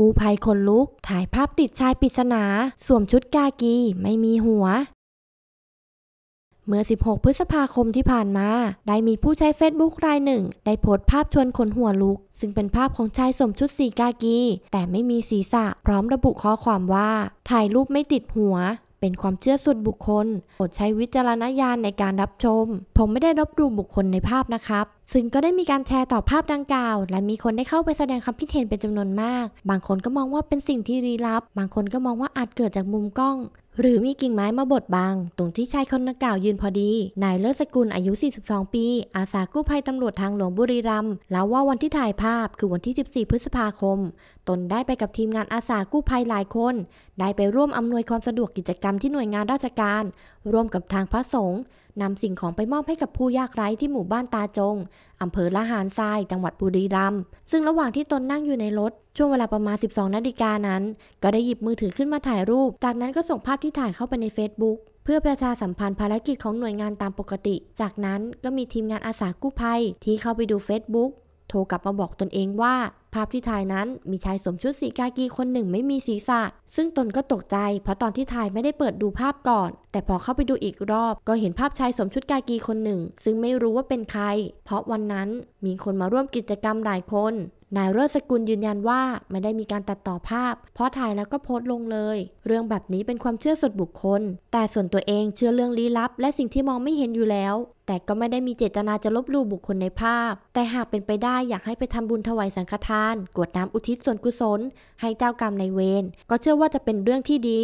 กูภัยคนลุกถ่ายภาพติดชายปริศนาสวมชุดกากี ไม่มีหัว เมื่อ 16 พฤษภาคมที่ผ่านมา ได้มีผู้ใช้เฟซบุ๊กรายหนึ่ง ได้โพสต์ภาพชวนขนหัวลุก ซึ่งเป็นภาพของชายสวมชุดสีกากี แต่ไม่มีศีรษะพร้อมระบุข้อความว่า ถ่ายรูปไม่ติดหัวเป็นความเชื่อส่วนบุคคลโปรดใช้วิจารณญาณในการรับชม ผมไม่ได้รบดูบุคคลในภาพนะครับ ซึ่งก็ได้มีการแชร์ต่อภาพดังกล่าว และมีคนได้เข้าไปแสดงความคิดเห็นเป็นจำนวนมาก บางคนก็มองว่าเป็นสิ่งที่ลี้ลับ บางคนก็มองว่าอาจเกิดจากมุมกล้องหรือมีกิ่งไม้มาบดบัง ตรงที่ชายคนนักกล่าวยืนพอดี นายเลิศสกุลอายุ 42 ปี อาสากู้ภัยตำรวจทางหลวงบุรีรัมย์เล่าว่าวันที่ถ่ายภาพคือวันที่ 14 พฤษภาคม ตนได้ไปกับทีมงานอาสากู้ภัยหลายคน ได้ไปร่วมอำนวยความสะดวกกิจกรรมที่หน่วยงานราชการ ร่วมกับทางพระสงฆ์นำสิ่งของไปมอบให้กับผู้ยากไร้ที่หมู่บ้านตาจงอำเภอละหารทรายจังหวัดบุรีรัมย์ซึ่งระหว่างที่ตนนั่งอยู่ในรถ ช่วงเวลาประมาณ 12 นาฬิกานั้น ก็ได้หยิบมือถือขึ้นมาถ่ายรูป จากนั้นก็ส่งภาพที่ถ่ายเข้าไปใน Facebook เพื่อประชาสัมพันธ์ภารกิจของหน่วยงานตามปกติ จากนั้นก็มีทีมงานอาสากู้ภัยที่เข้าไปดู Facebook โทรกลับมาบอกตนเองว่า ภาพที่ถ่ายนั้นมีชายสวมชุดสีกากีคนหนึ่งไม่มีศีรษะซึ่งตนก็ตกใจ เพราะตอนที่ถ่ายไม่ได้เปิดดูภาพก่อน แต่พอเข้าไปดูอีกรอบ ก็เห็นภาพชายสวมชุดกากีคนหนึ่ง ซึ่งไม่รู้ว่าเป็นใคร เพราะวันนั้นมีคนมาร่วมกิจกรรมหลายคนนายเลิศสกุลยืนยันว่า ไม่ได้มีการตัดต่อภาพ เพราะถ่ายแล้วก็โพสต์ลงเลย เรื่องแบบนี้เป็นความเชื่อส่วนบุคคล แต่ส่วนตัวเองเชื่อเรื่องลี้ลับ และสิ่งที่มองไม่เห็นอยู่แล้ว แต่ก็ไม่ได้มีเจตนาจะลบลู่บุคคลในภาพ แต่หากเป็นไปได้อยากให้ไปทำบุญถวายสังฆทาน กวดน้ำอุทิศส่วนกุศลให้เจ้ากรรมในเวรก็เชื่อว่าจะเป็นเรื่องที่ดี